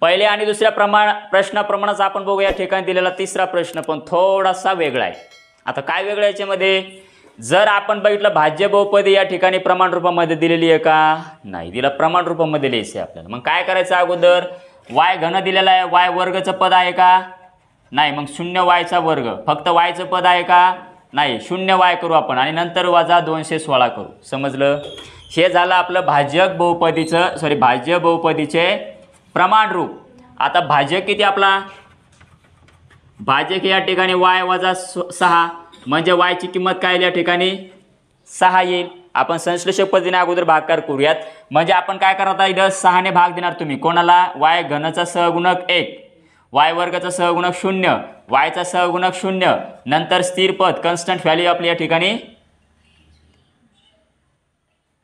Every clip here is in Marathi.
पहिले आणि दुसऱ्या प्रमाण प्रश्नाप्रमाणेच आपण बघू या ठिकाणी दिलेला तिसरा प्रश्न पण थोडासा वेगळा आहे आता काय वेगळं याच्यामध्ये जर आपण बघितलं भाज्य बहुपदी या ठिकाणी प्रमाण रूपामध्ये दिलेली आहे का नाही दिला प्रमाण रूपामध्ये लिहायचं आहे आपल्याला मग काय करायचं अगोदर वाय घन दिलेला आहे वाय वर्गचं पद आहे का नाही मग शून्य वायचा वर्ग फक्त वायचं पद आहे का नाही शून्य वाय करू आपण आणि नंतर वजा दोनशे सोळा करू समजलं हे झालं आपलं भाज्यक बहुपदीचं सॉरी भाज्य बहुपदीचे प्रमाण रूप आता भाजक किती आपला भाजक या ठिकाणी वाय वजा सहा म्हणजे वायची किंमत काय या ठिकाणी सहा येईल आपण संश्लेषक पद्धतीने अगोदर भागकार करूयात म्हणजे आपण काय करत इथं सहाने भाग देणार तुम्ही कोणाला वाय घनचा सहगुणक एक वाय वर्गाचा सहगुणक शून्य वायचा सहगुणक शून्य नंतर स्थिर पद कन्स्टंट व्हॅल्यू आपली या ठिकाणी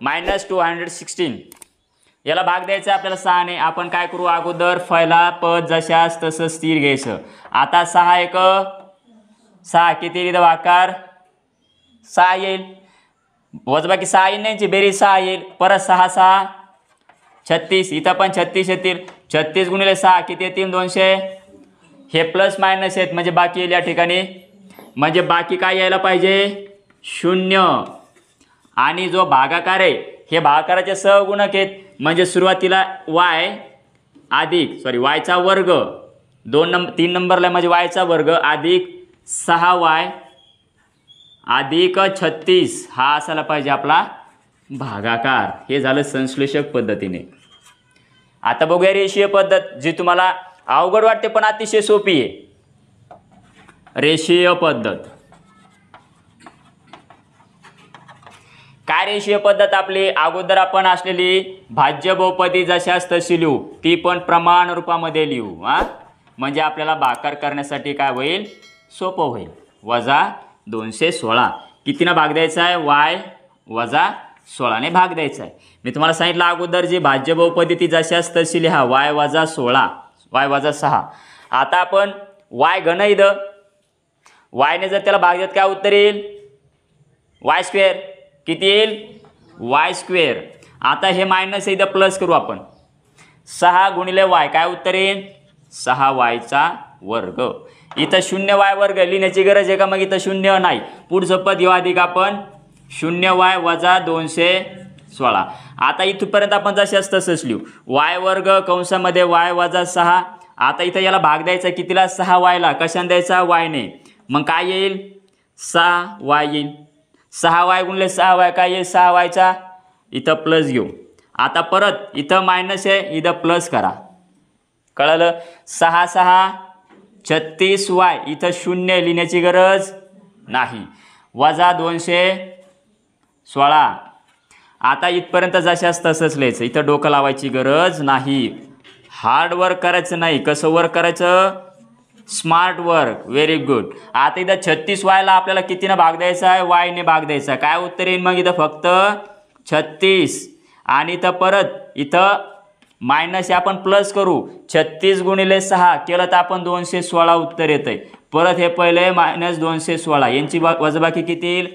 मायनस टू हंड्रेड सिक्स्टीन याला भाग द्यायचा आपल्याला सहा ने आपण काय करू अगोदर फैला पद जशास तसं स्थिर घ्यायचं आता सहा एक सहा किती इथं वाकार सहा येईल वजबाकी सहा येईल नाही बेरीज सहा येईल परत सहा सहा छत्तीस इथं पण छत्तीस येतील छत्तीस गुणिले सहा किती येतील दोनशे हे प्लस मायनस आहेत म्हणजे बाकी येईल या ठिकाणी म्हणजे बाकी काय यायला पाहिजे शून्य आणि जो भागाकार आहे हे भागाकाराचे सहगुणक आहेत म्हणजे सुरुवातीला वाय अधिक सॉरी वायचा वर्ग दोन नंब तीन नंबरला म्हणजे वायचा वर्ग अधिक सहा वाय अधिक छत्तीस हा असायला पाहिजे आपला भागाकार हे झालं संश्लेषक पद्धतीने आता बघूया रेषीय पद्धत जी तुम्हाला अवघड वाटते पण अतिशय सोपी आहे रेषीय पद्धत कार्यशीय पद्धत आपली अगोदर आपण असलेली भाज्य बहुपदी जशास तशी लिहू ती पण प्रमाण रूपामध्ये लिहू हा म्हणजे आपल्याला भाकर करण्यासाठी काय होईल सोपं होईल वजा दोनशे सोळा कितीनं भाग द्यायचा आहे वाय वजा सोळाने भाग द्यायचा आहे मी तुम्हाला सांगितलं अगोदर जी भाज्य बहुपदी ती जशाच तशी लिहा वाय वजा सोळा वाय वजा सहा आता आपण वाय घन इथं वायने जर त्याला भाग देत काय उत्तर येईल वाय स्क्वेअर किती येईल वाय स्क्वेअर आता हे मायनस एकदा प्लस करू आपण सहा गुणिले वाय काय उत्तर येईल सहा वायचा वर्ग इथं शून्य वाय वर्ग लिहिण्याची गरज आहे का मग इथं शून्य नाही पुढचं पद येऊ अधिक आपण शून्य वाय वजा दोनशे सोळा आता इथपर्यंत आपण जशाच तसंच लिहू वाय वर्ग कंसामध्ये वाय वजा सहा आता इथं याला भाग द्यायचा कितीला सहा वायला कशाने द्यायचा वायने मग काय येईल सहा वाय येईल सहा वाय गुणले सहा वाय काय येईल सहा वायचा इथं प्लस घेऊ आता परत इथं मायनस आहे इथं प्लस करा कळलं सहा सहा छत्तीस वाय इथं शून्य लिहिण्याची गरज नाही वजा दोनशे सोळा आता इथपर्यंत जशाच तसंच लिहायचं इथं डोकं लावायची गरज नाही हार्ड वर्क करायचं नाही कसं वर्क करायचं स्मार्ट वर्क व्हेरी गुड आता इथं छत्तीस वायला आपल्याला कितीनं भाग द्यायचा आहे वायने भाग द्यायचा आहे काय उत्तर येईल मग इथं फक्त छत्तीस आणि इथं परत इथं मायनस आपण प्लस करू छत्तीस गुणिले सहा केलं तर आपण दोनशे सोळा उत्तर येतं आहे परत हे पहिले मायनस दोनशे सोळा यांची बा वजबाकी किती येईल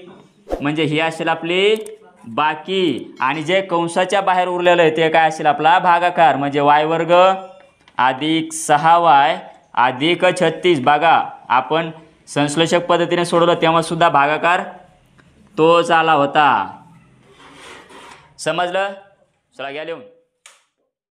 म्हणजे ही असेल आपली बाकी आणि जे कंसाच्या बाहेर उरलेलं आहे ते काय असेल आपला भागाकार म्हणजे वाय वर्ग अधिक सहा वाय अधिक छत्तीस बघा आपण संश्लेषक पद्धतीने सोडवलं सुद्धा भागाकार तोच आला होता समजलं चला घ्या लिहून